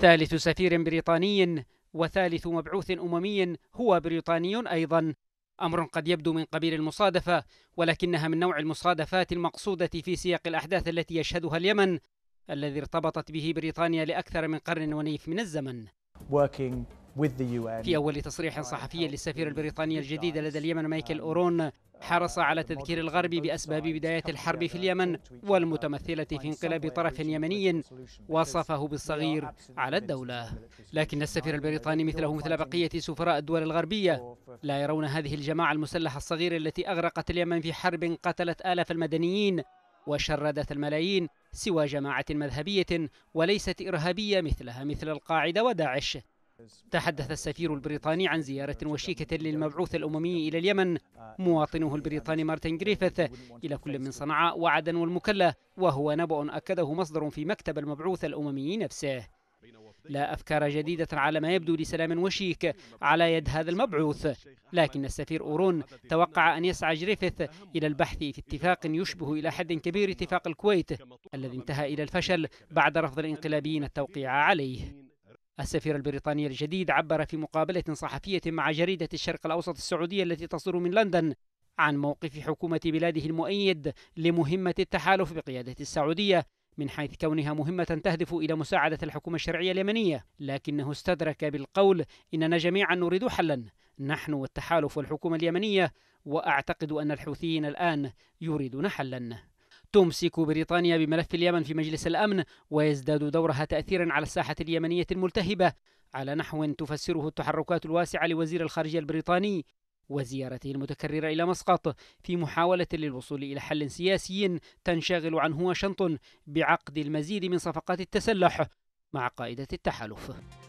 ثالث سفير بريطاني وثالث مبعوث أممي هو بريطاني أيضا أمر قد يبدو من قبيل المصادفة ولكنها من نوع المصادفات المقصودة في سياق الأحداث التي يشهدها اليمن الذي ارتبطت به بريطانيا لأكثر من قرن ونيف من الزمن في أول تصريح صحفي للسفير البريطاني الجديد لدى اليمن مايكل أورون حرص على تذكير الغرب بأسباب بداية الحرب في اليمن والمتمثلة في انقلاب طرف يمني وصفه بالصغير على الدولة لكن السفير البريطاني مثله مثل بقية سفراء الدول الغربية لا يرون هذه الجماعة المسلحة الصغيرة التي أغرقت اليمن في حرب قتلت آلاف المدنيين وشردت الملايين سوى جماعة مذهبية وليست إرهابية مثلها مثل القاعدة وداعش تحدث السفير البريطاني عن زيارة وشيكة للمبعوث الأممي إلى اليمن مواطنه البريطاني مارتن جريفيث إلى كل من صنعاء وعدن والمكلا وهو نبأ أكده مصدر في مكتب المبعوث الأممي نفسه لا أفكار جديدة على ما يبدو لسلام وشيك على يد هذا المبعوث لكن السفير أورون توقع أن يسعى جريفيث إلى البحث في اتفاق يشبه إلى حد كبير اتفاق الكويت الذي انتهى إلى الفشل بعد رفض الانقلابيين التوقيع عليه السفير البريطاني الجديد عبر في مقابلة صحفية مع جريدة الشرق الأوسط السعودية التي تصدر من لندن عن موقف حكومة بلاده المؤيد لمهمة التحالف بقيادة السعودية من حيث كونها مهمة تهدف إلى مساعدة الحكومة الشرعية اليمنية، لكنه استدرك بالقول إننا جميعا نريد حلا، نحن والتحالف والحكومة اليمنية، وأعتقد أن الحوثيين الآن يريدون حلا. تمسك بريطانيا بملف اليمن في مجلس الأمن ويزداد دورها تأثيرا على الساحة اليمنية الملتهبة على نحو تفسره التحركات الواسعة لوزير الخارجية البريطاني وزيارته المتكررة إلى مسقط في محاولة للوصول إلى حل سياسي تنشغل عنه واشنطن بعقد المزيد من صفقات التسلح مع قائدة التحالف